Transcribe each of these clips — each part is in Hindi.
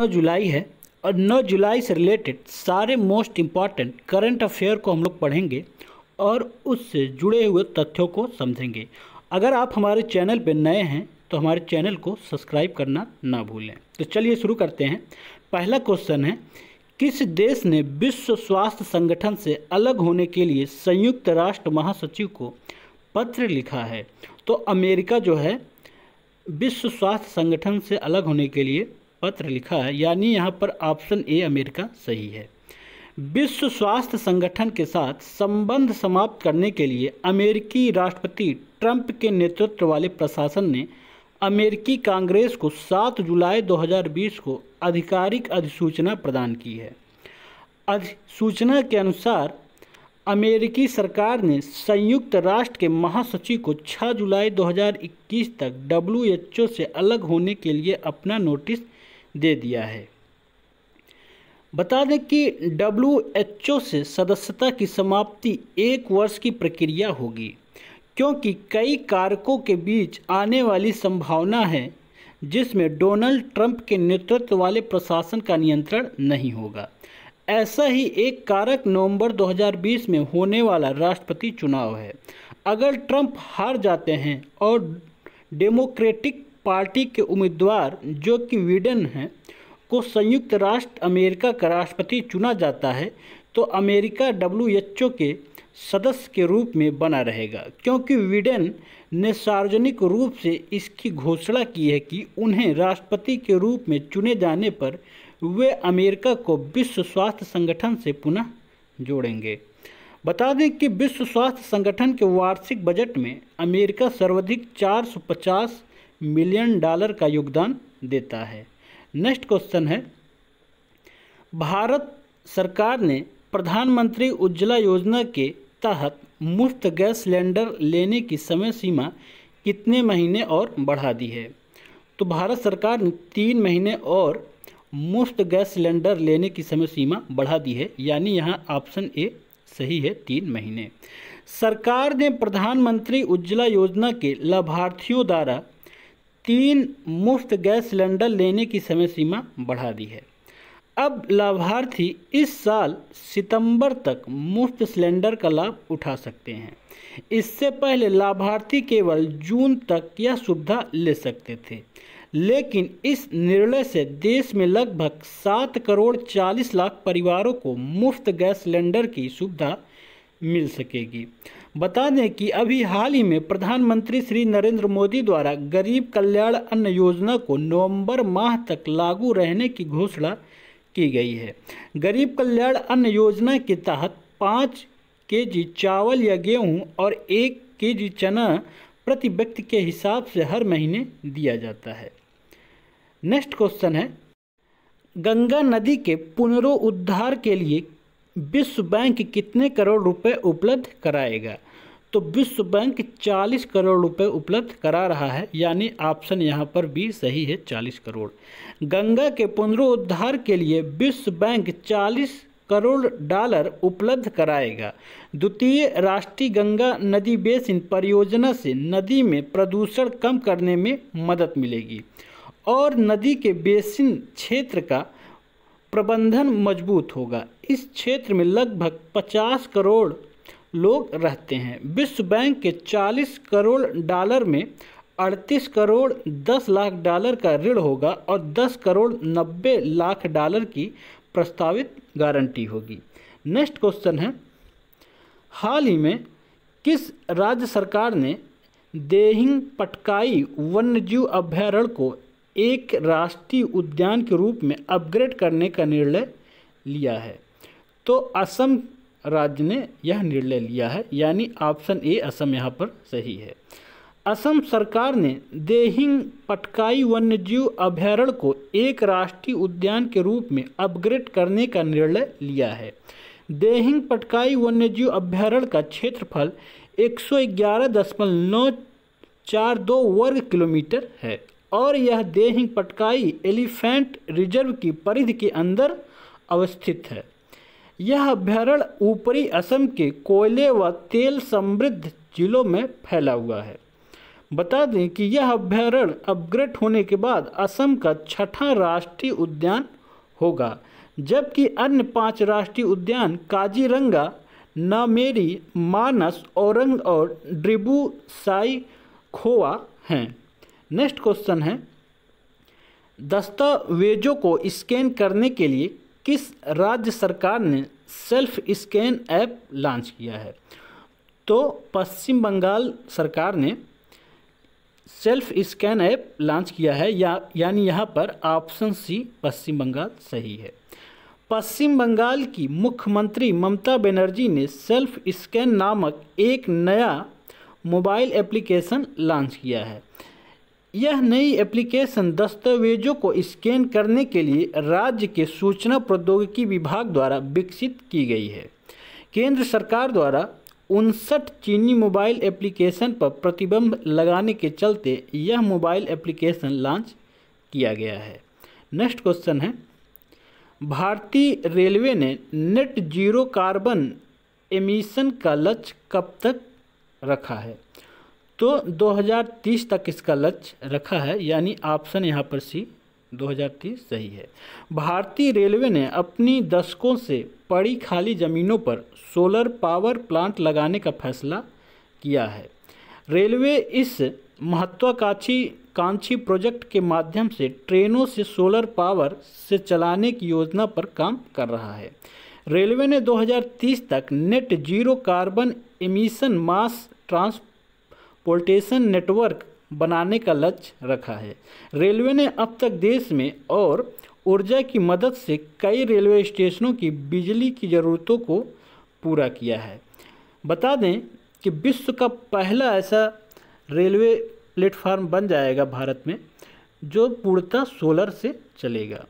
नौ जुलाई है और नौ जुलाई से रिलेटेड सारे मोस्ट इम्पॉर्टेंट करंट अफेयर को हम लोग पढ़ेंगे और उससे जुड़े हुए तथ्यों को समझेंगे अगर आप हमारे चैनल पर नए हैं तो हमारे चैनल को सब्सक्राइब करना ना भूलें तो चलिए शुरू करते हैं पहला क्वेश्चन है किस देश ने विश्व स्वास्थ्य संगठन से अलग होने के लिए संयुक्त राष्ट्र महासचिव को पत्र लिखा है तो अमेरिका जो है विश्व स्वास्थ्य संगठन से अलग होने के लिए पत्र लिखा है यानी यहाँ पर ऑप्शन ए अमेरिका सही है विश्व स्वास्थ्य संगठन के साथ संबंध समाप्त करने के लिए अमेरिकी राष्ट्रपति ट्रंप के नेतृत्व वाले प्रशासन ने अमेरिकी कांग्रेस को 7 जुलाई 2020 को आधिकारिक अधिसूचना प्रदान की है अधिसूचना के अनुसार अमेरिकी सरकार ने संयुक्त राष्ट्र के महासचिव को 6 जुलाई 2021 तक डब्ल्यूएचओ से अलग होने के लिए अपना नोटिस दे दिया है बता दें कि डब्ल्यू से सदस्यता की समाप्ति एक वर्ष की प्रक्रिया होगी क्योंकि कई कारकों के बीच आने वाली संभावना है जिसमें डोनाल्ड ट्रंप के नेतृत्व वाले प्रशासन का नियंत्रण नहीं होगा ऐसा ही एक कारक नवंबर 2020 में होने वाला राष्ट्रपति चुनाव है अगर ट्रंप हार जाते हैं और डेमोक्रेटिक पार्टी के उम्मीदवार जो कि विडन हैं को संयुक्त राष्ट्र अमेरिका का राष्ट्रपति चुना जाता है तो अमेरिका डब्ल्यू के सदस्य के रूप में बना रहेगा क्योंकि विडेन ने सार्वजनिक रूप से इसकी घोषणा की है कि उन्हें राष्ट्रपति के रूप में चुने जाने पर वे अमेरिका को विश्व स्वास्थ्य संगठन से पुनः जोड़ेंगे बता दें कि विश्व स्वास्थ्य संगठन के वार्षिक बजट में अमेरिका सर्वाधिक 450 मिलियन डॉलर का योगदान देता है नेक्स्ट क्वेश्चन है भारत सरकार ने प्रधानमंत्री उज्ज्वला योजना के तहत मुफ्त गैस सिलेंडर लेने की समय सीमा कितने महीने और बढ़ा दी है तो भारत सरकार ने तीन महीने और मुफ्त गैस सिलेंडर लेने की समय सीमा बढ़ा दी है यानी यहाँ ऑप्शन ए सही है तीन महीने सरकार ने प्रधानमंत्री उज्ज्वला योजना के लाभार्थियों द्वारा तीन मुफ्त गैस सिलेंडर लेने की समय सीमा बढ़ा दी है अब लाभार्थी इस साल सितंबर तक मुफ्त सिलेंडर का लाभ उठा सकते हैं इससे पहले लाभार्थी केवल जून तक यह सुविधा ले सकते थे लेकिन इस निर्णय से देश में लगभग सात करोड़ चालीस लाख परिवारों को मुफ्त गैस सिलेंडर की सुविधा मिल सकेगी बता दें कि अभी हाल ही में प्रधानमंत्री श्री नरेंद्र मोदी द्वारा गरीब कल्याण अन्न योजना को नवंबर माह तक लागू रहने की घोषणा की गई है गरीब कल्याण अन्न योजना के तहत पाँच के जी चावल या गेहूं और एक के जी चना प्रति व्यक्ति के हिसाब से हर महीने दिया जाता है नेक्स्ट क्वेश्चन है गंगा नदी के पुनरोद्धार के लिए विश्व बैंक कितने करोड़ रुपए उपलब्ध कराएगा तो विश्व बैंक 40 करोड़ रुपए उपलब्ध करा रहा है यानी ऑप्शन यहाँ पर भी सही है 40 करोड़ गंगा के पुनरुद्धार के लिए विश्व बैंक 40 करोड़ डॉलर उपलब्ध कराएगा द्वितीय राष्ट्रीय गंगा नदी बेसिन परियोजना से नदी में प्रदूषण कम करने में मदद मिलेगी और नदी के बेसिन क्षेत्र का प्रबंधन मजबूत होगा इस क्षेत्र में लगभग 50 करोड़ लोग रहते हैं विश्व बैंक के 40 करोड़ डॉलर में 38 करोड़ 10 लाख डॉलर का ऋण होगा और 10 करोड़ 90 लाख डॉलर की प्रस्तावित गारंटी होगी नेक्स्ट क्वेश्चन है हाल ही में किस राज्य सरकार ने देहिंग पटकाई वन्यजीव अभ्यारण्य को एक राष्ट्रीय उद्यान के रूप में अपग्रेड करने का निर्णय लिया है तो असम राज्य ने यह निर्णय लिया है यानी ऑप्शन ए असम यहाँ पर सही है असम सरकार ने देहिंग पटकाई वन्यजीव अभ्यारण्य को एक राष्ट्रीय उद्यान के रूप में अपग्रेड करने का निर्णय लिया है देहिंग पटकाई वन्यजीव अभ्यारण्य का क्षेत्रफल एक वर्ग किलोमीटर है और यह देह पटकाई एलिफेंट रिजर्व की परिधि के अंदर अवस्थित है यह अभ्यारण्य ऊपरी असम के कोयले व तेल समृद्ध जिलों में फैला हुआ है बता दें कि यह अभ्यारण्य अपग्रेड होने के बाद असम का छठा राष्ट्रीय उद्यान होगा जबकि अन्य पांच राष्ट्रीय उद्यान काजीरंगा नामेरी मानस औरंग और ड्रिबू साई खोआ हैं नेक्स्ट क्वेश्चन है दस्तावेजों को स्कैन करने के लिए किस राज्य सरकार ने सेल्फ स्कैन ऐप लॉन्च किया है तो पश्चिम बंगाल सरकार ने सेल्फ स्कैन ऐप लॉन्च किया है या यानी यहाँ पर ऑप्शन सी पश्चिम बंगाल सही है पश्चिम बंगाल की मुख्यमंत्री ममता बनर्जी ने सेल्फ स्कैन नामक एक नया मोबाइल एप्लीकेशन लॉन्च किया है यह नई एप्लीकेशन दस्तावेजों को स्कैन करने के लिए राज्य के सूचना प्रौद्योगिकी विभाग द्वारा विकसित की गई है केंद्र सरकार द्वारा उनसठ चीनी मोबाइल एप्लीकेशन पर प्रतिबंध लगाने के चलते यह मोबाइल एप्लीकेशन लॉन्च किया गया है नेक्स्ट क्वेश्चन है भारतीय रेलवे ने नेट जीरो कार्बन एमिशन का लक्ष्य कब तक रखा है तो 2030 तक इसका लक्ष्य रखा है यानी ऑप्शन यहाँ पर सी 2030 सही है भारतीय रेलवे ने अपनी दशकों से पड़ी खाली ज़मीनों पर सोलर पावर प्लांट लगाने का फैसला किया है रेलवे इस महत्वाकांक्षी कांक्षी प्रोजेक्ट के माध्यम से ट्रेनों से सोलर पावर से चलाने की योजना पर काम कर रहा है रेलवे ने 2030 तक net zero carbon emission mass transportation network बनाने का लक्ष्य रखा है रेलवे ने अब तक देश में और ऊर्जा की मदद से कई रेलवे स्टेशनों की बिजली की ज़रूरतों को पूरा किया है बता दें कि विश्व का पहला ऐसा रेलवे प्लेटफार्म बन जाएगा भारत में जो पूर्णतः सोलर से चलेगा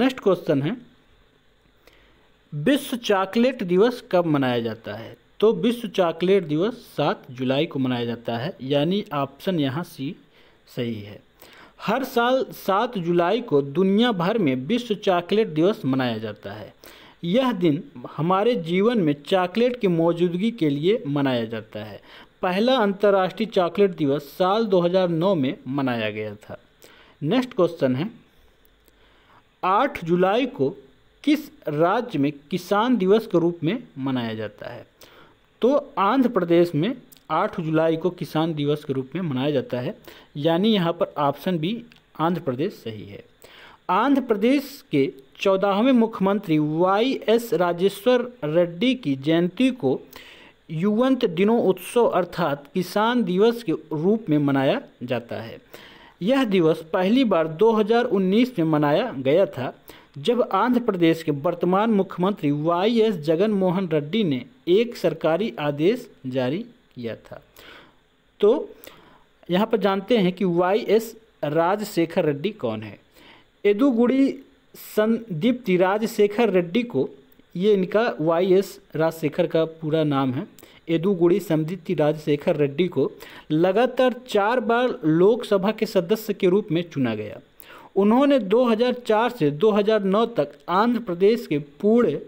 नेक्स्ट क्वेश्चन है विश्व चॉकलेट दिवस कब मनाया जाता है तो विश्व चॉकलेट दिवस सात जुलाई को मनाया जाता है यानी ऑप्शन यहाँ सी सही है हर साल सात जुलाई को दुनिया भर में विश्व चॉकलेट दिवस मनाया जाता है यह दिन हमारे जीवन में चॉकलेट की मौजूदगी के लिए मनाया जाता है पहला अंतर्राष्ट्रीय चॉकलेट दिवस साल 2009 में मनाया गया था नेक्स्ट क्वेश्चन है 8 जुलाई को किस राज्य में किसान दिवस के रूप में मनाया जाता है तो आंध्र प्रदेश में 8 जुलाई को किसान दिवस के रूप में मनाया जाता है यानी यहाँ पर ऑप्शन बी आंध्र प्रदेश सही है आंध्र प्रदेश के चौदहवें मुख्यमंत्री वाई एस राजेश्वर रेड्डी की जयंती को युवंत दिनों उत्सव अर्थात किसान दिवस के रूप में मनाया जाता है यह दिवस पहली बार 2019 में मनाया गया था जब आंध्र प्रदेश के वर्तमान मुख्यमंत्री वाई एस जगन मोहन रेड्डी ने एक सरकारी आदेश जारी किया था तो यहाँ पर जानते हैं कि वाई एस राजशेखर रेड्डी कौन है एदुगुड़ी संदीप्ति राजशेखर रेड्डी को ये इनका वाई एस राजशेखर का पूरा नाम है एदुगुड़ी संदीप्ति राजशेखर रेड्डी को लगातार चार बार लोकसभा के सदस्य के रूप में चुना गया उन्होंने 2004 से 2009 तक आंध्र प्रदेश के पूर्ण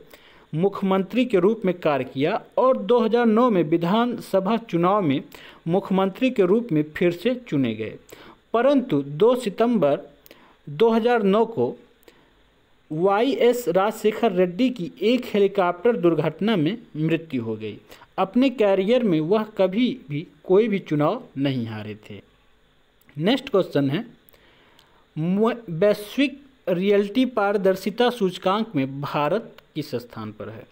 मुख्यमंत्री के रूप में कार्य किया और 2009 में विधानसभा चुनाव में मुख्यमंत्री के रूप में फिर से चुने गए परंतु 2 सितंबर 2009 को वाई एस राजशेखर रेड्डी की एक हेलीकॉप्टर दुर्घटना में मृत्यु हो गई अपने कैरियर में वह कभी भी कोई भी चुनाव नहीं हारे थे नेक्स्ट क्वेश्चन है वैश्विक रियलिटी पारदर्शिता सूचकांक में भारत किस स्थान पर है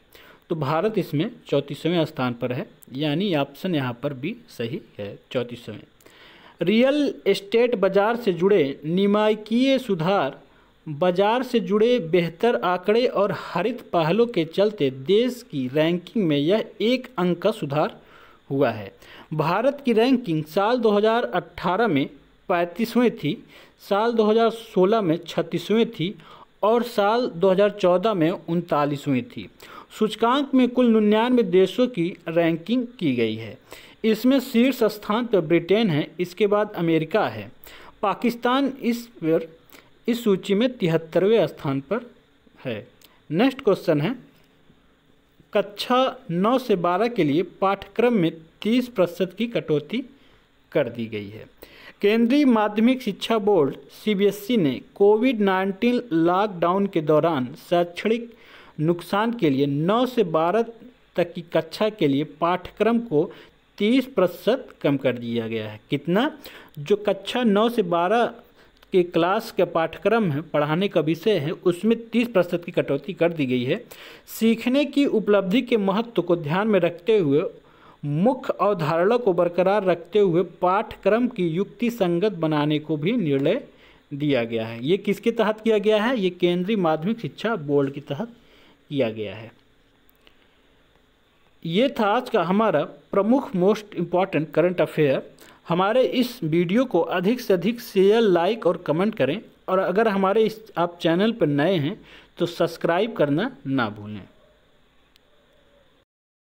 तो भारत इसमें चौंतीसवें स्थान पर है यानी ऑप्शन यहाँ पर भी सही है चौंतीसवें रियल एस्टेट बाजार से जुड़े निमायकीय सुधार बाजार से जुड़े बेहतर आंकड़े और हरित पहलों के चलते देश की रैंकिंग में यह एक अंक का सुधार हुआ है भारत की रैंकिंग साल 2018 में पैंतीसवें थी साल 2016 में छत्तीसवें थी और साल 2014 में उनतालीसवें थी सूचकांक में कुल निन्यानवे देशों की रैंकिंग की गई है इसमें शीर्ष स्थान पर ब्रिटेन है इसके बाद अमेरिका है पाकिस्तान इस पर इस सूची में तिहत्तरवें स्थान पर है नेक्स्ट क्वेश्चन है कक्षा नौ से बारह के लिए पाठ्यक्रम में तीस प्रतिशत की कटौती कर दी गई है केंद्रीय माध्यमिक शिक्षा बोर्ड सीबीएसई e ने कोविड 19 लॉकडाउन के दौरान शैक्षणिक नुकसान के लिए 9 से 12 तक की कक्षा के लिए पाठ्यक्रम को 30 प्रतिशत कम कर दिया गया है कितना जो कक्षा 9 से 12 के क्लास का पाठ्यक्रम है पढ़ाने का विषय है उसमें 30 प्रतिशत की कटौती कर दी गई है सीखने की उपलब्धि के महत्व को ध्यान में रखते हुए मुख्य अवधारणा को बरकरार रखते हुए पाठ्यक्रम की युक्ति संगत बनाने को भी निर्णय दिया गया है ये किसके तहत किया गया है ये केंद्रीय माध्यमिक शिक्षा बोर्ड के तहत किया गया है ये था आज का हमारा प्रमुख मोस्ट इम्पॉर्टेंट करंट अफेयर हमारे इस वीडियो को अधिक से अधिक शेयर लाइक और कमेंट करें और अगर हमारे इस आप चैनल पर नए हैं तो सब्सक्राइब करना ना भूलें